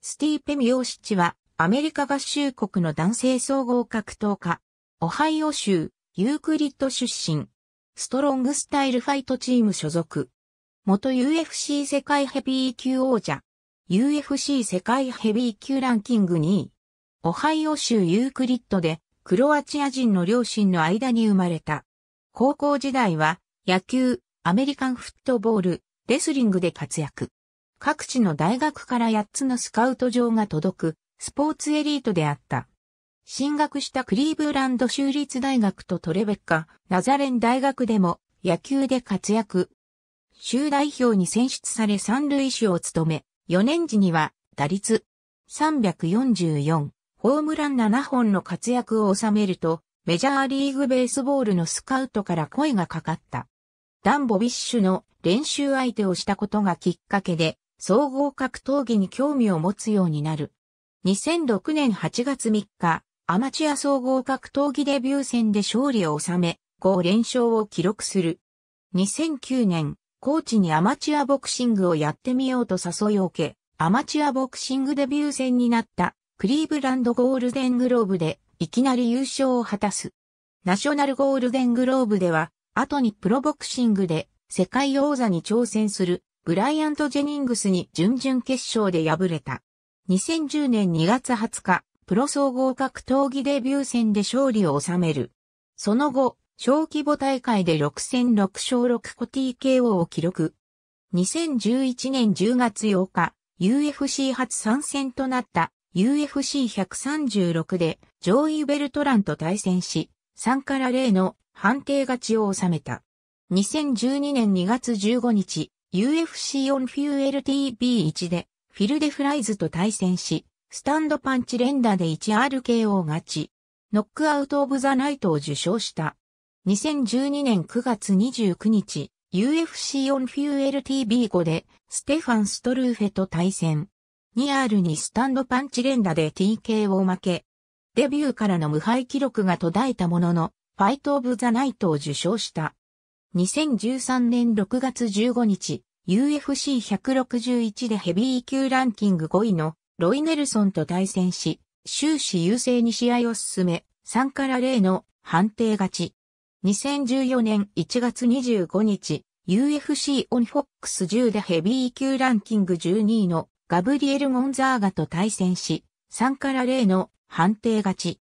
スティーペ・ミオシッチは、アメリカ合衆国の男性総合格闘家、オハイオ州、ユークリッド出身、ストロングスタイルファイトチーム所属、元 UFC 世界ヘビー級王者、UFC 世界ヘビー級ランキング2位、オハイオ州ユークリッドで、クロアチア人の両親の間に生まれた。高校時代は、野球、アメリカンフットボール、レスリングで活躍。各地の大学から8つのスカウト場が届く、スポーツエリートであった。進学したクリーブランド州立大学とトレベッカ、ナザレン大学でも野球で活躍。州代表に選出され三塁手を務め、4年時には打率344、ホームラン7本の活躍を収めると、メジャーリーグベースボールのスカウトから声がかかった。ダンボビッシュの練習相手をしたことがきっかけで、総合格闘技に興味を持つようになる。2006年8月3日、アマチュア総合格闘技デビュー戦で勝利を収め、5連勝を記録する。2009年、コーチにアマチュアボクシングをやってみようと誘いを受け、アマチュアボクシングデビュー戦になったクリーブランドゴールデングローブでいきなり優勝を果たす。ナショナルゴールデングローブでは、後にプロボクシングで世界王座に挑戦するブライアント・ジェニングスに準々決勝で敗れた。2010年2月20日、プロ総合格闘技デビュー戦で勝利を収める。その後、小規模大会で6戦6勝6個 TKO を記録。2011年10月8日、UFC 初参戦となった UFC136 でジョーイ・ベルトランと対戦し、3から0の判定勝ちを収めた。2012年2月15日、UFC オンフューエル TV1 でフィルデフライズと対戦し、スタンドパンチ連打で 1RKO 勝ち、ノックアウトオブザナイトを受賞した。2012年9月29日、UFC オンフューエル TV5 でステファン・ストルーフェと対戦。2R にスタンドパンチ連打で TK を負け、デビューからの無敗記録が途絶えたものの、ファイト・オブ・ザ・ナイトを受賞した。2013年6月15日、UFC161 でヘビー級ランキング5位のロイ・ネルソンと対戦し、終始優勢に試合を進め、3から0の判定勝ち。2014年1月25日、UFC オンフォックス10でヘビー級ランキング12位のガブリエル・ゴンザーガと対戦し、3から0の判定勝ち。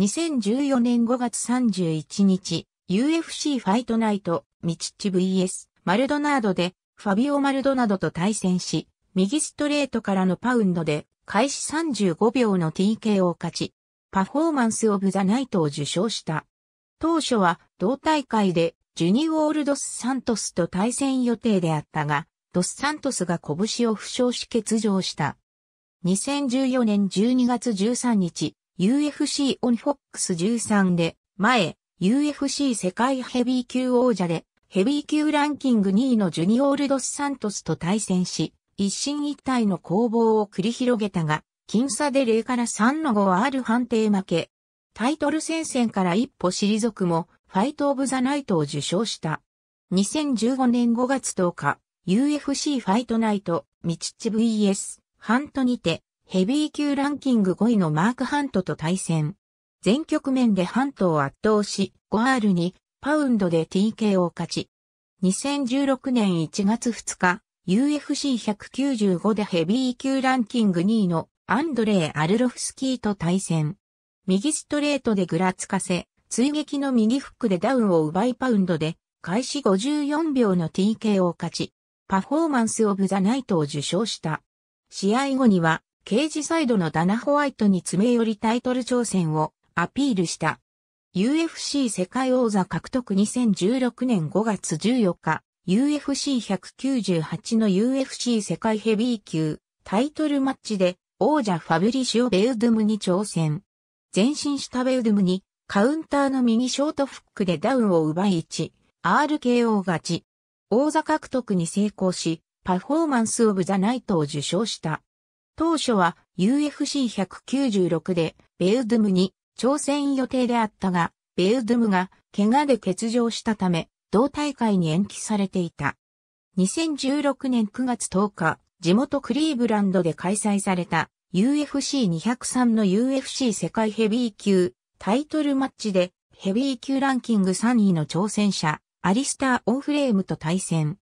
2014年5月31日、UFC ファイトナイト、ミチッチ VS、マルドナードで、ファビオ・マルドナードと対戦し、右ストレートからのパウンドで、開始35秒の TK を勝ち、パフォーマンス・オブ・ザ・ナイトを受賞した。当初は、同大会で、ジュニオール・ドス・サントスと対戦予定であったが、ドス・サントスが拳を負傷し欠場した。2014年12月13日、UFC オンフォックス13で、前、UFC 世界ヘビー級王者で、ヘビー級ランキング2位のジュニオールドスサントスと対戦し、一進一退の攻防を繰り広げたが、僅差で0から3の5はある判定負け。タイトル戦線から一歩退くも、ファイトオブザナイトを受賞した。2015年5月10日、UFC ファイトナイト、ミチッチ VS、ハントにて、ヘビー級ランキング5位のマークハントと対戦。全局面でハントを圧倒し、5R2 パウンドで TK を勝ち。2016年1月2日、UFC195 でヘビー級ランキング2位のアンドレイ・アルロフスキーと対戦。右ストレートでぐらつかせ、追撃の右フックでダウンを奪いパウンドで、開始54秒の TK を勝ち、パフォーマンスオブザナイトを受賞した。試合後には、刑事サイドのダナ・ホワイトに詰め寄りタイトル挑戦をアピールした。UFC 世界王座獲得2016年5月14日、UFC198 の UFC 世界ヘビー級タイトルマッチで王者ファブリシオ・ベウドゥムに挑戦。前進したベウドゥムにカウンターの右ショートフックでダウンを奪い1、RKO 勝ち。王座獲得に成功し、パフォーマンスオブザナイトを受賞した。当初は UFC196 でベウドゥムに挑戦予定であったが、ベウドゥムが怪我で欠場したため、同大会に延期されていた。2016年9月10日、地元クリーブランドで開催された UFC203 の UFC 世界ヘビー級タイトルマッチでヘビー級ランキング3位の挑戦者アリスター・オンフレームと対戦。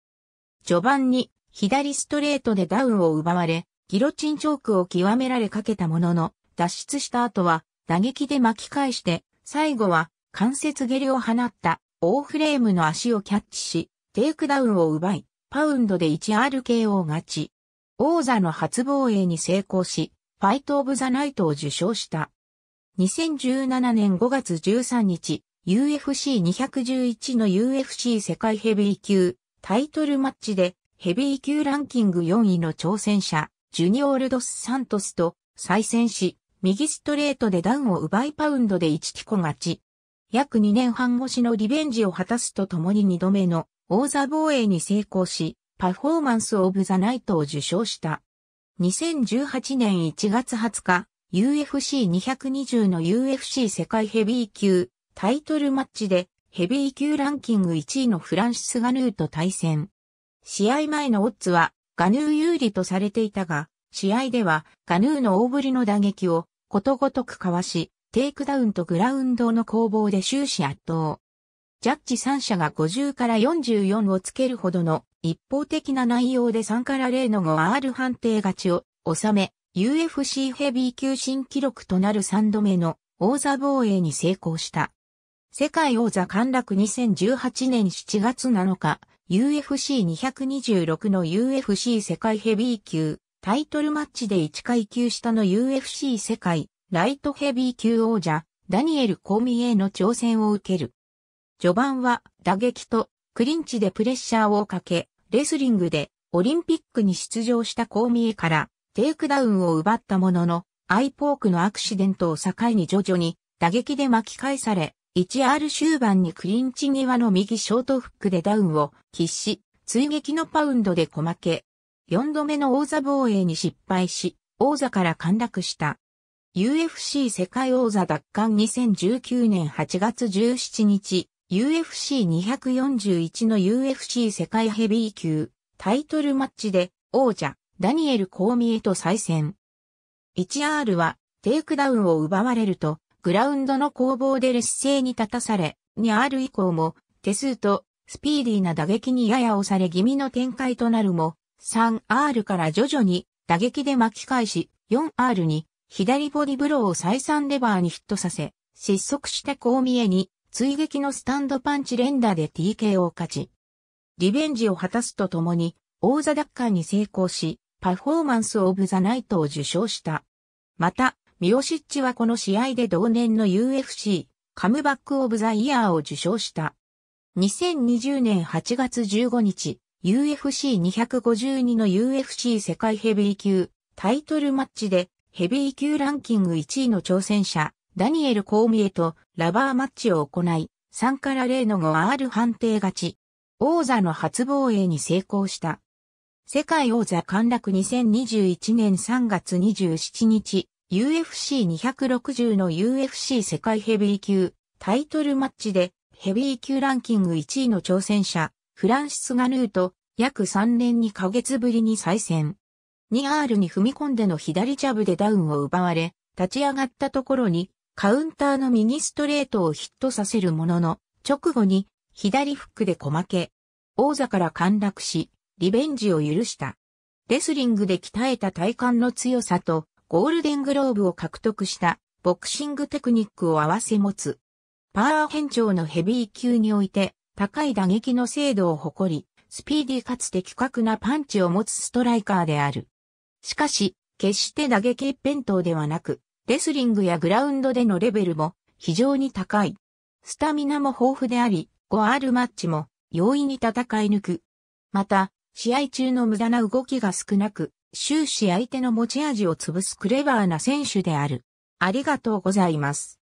序盤に左ストレートでダウンを奪われギロチンチョークを極められかけたものの脱出した後は打撃で巻き返して、最後は関節蹴りを放ったオーフレームの足をキャッチし、テイクダウンを奪い、パウンドで 1RKO 勝ち。王座の初防衛に成功し、ファイト・オブ・ザ・ナイトを受賞した。2017年5月13日、UFC211 の UFC 世界ヘビー級タイトルマッチでヘビー級ランキング4位の挑戦者、ジュニオールドス・サントスと再戦し、右ストレートでダウンを奪いパウンドで1キコ勝ち。約2年半越しのリベンジを果たすとともに2度目の王座防衛に成功し、パフォーマンスオブザナイトを受賞した。2018年1月20日、UFC220 の UFC 世界ヘビー級タイトルマッチでヘビー級ランキング1位のフランシス・ガヌーと対戦。試合前のオッズはガヌー有利とされていたが、試合では、カヌーの大振りの打撃をことごとくかわし、テイクダウンとグラウンドの攻防で終始圧倒。ジャッジ3者が50から44をつけるほどの一方的な内容で3から0の 5R 判定勝ちを収め、UFC ヘビー級新記録となる3度目の王座防衛に成功した。世界王座陥落2018年7月7日、UFC226 の UFC 世界ヘビー級タイトルマッチで1階級下の UFC 世界ライトヘビー級王者ダニエル・コーミエの挑戦を受ける。序盤は打撃とクリンチでプレッシャーをかけ、レスリングでオリンピックに出場したコーミエからテイクダウンを奪ったものの、アイポークのアクシデントを境に徐々に打撃で巻き返され、1R 終盤にクリンチ際の右ショートフックでダウンを喫し、追撃のパウンドで小負け、4度目の王座防衛に失敗し、王座から陥落した。UFC 世界王座奪還2019年8月17日、UFC241 の UFC 世界ヘビー級タイトルマッチで王者ダニエル・コーミエと再戦。1R はテイクダウンを奪われるとグラウンドの攻防で劣勢に立たされ、2R 以降も手数とスピーディーな打撃にやや押され気味の展開となるも 3R から徐々に打撃で巻き返し、4R に左ボディブローを再三レバーにヒットさせ、失速してこう見えに、追撃のスタンドパンチ連打で TK を勝ち。リベンジを果たすとともに、王座奪還に成功し、パフォーマンスオブザナイトを受賞した。また、ミオシッチはこの試合で同年の UFC カムバックオブザイヤーを受賞した。2020年8月15日、UFC252 の UFC 世界ヘビー級タイトルマッチでヘビー級ランキング1位の挑戦者ダニエル・コーミエとラバーマッチを行い3から0の 5R 判定勝ち王座の初防衛に成功した。世界王座陥落2021年3月27日 UFC260 の UFC 世界ヘビー級タイトルマッチでヘビー級ランキング1位の挑戦者フランシス・ガヌーと約3年2ヶ月ぶりに再戦。2R に踏み込んでの左ジャブでダウンを奪われ、立ち上がったところにカウンターの右ストレートをヒットさせるものの、直後に左フックで小負け。王座から陥落し、リベンジを許した。レスリングで鍛えた体幹の強さと、ゴールデングローブを獲得したボクシングテクニックを合わせ持つ。パワー変調のヘビー級において高い打撃の精度を誇り、スピーディーかつ的確なパンチを持つストライカーである。しかし、決して打撃一辺倒ではなく、レスリングやグラウンドでのレベルも非常に高い。スタミナも豊富であり、5 r マッチも容易に戦い抜く。また、試合中の無駄な動きが少なく、終始相手の持ち味を潰すクレバーな選手である。ありがとうございます。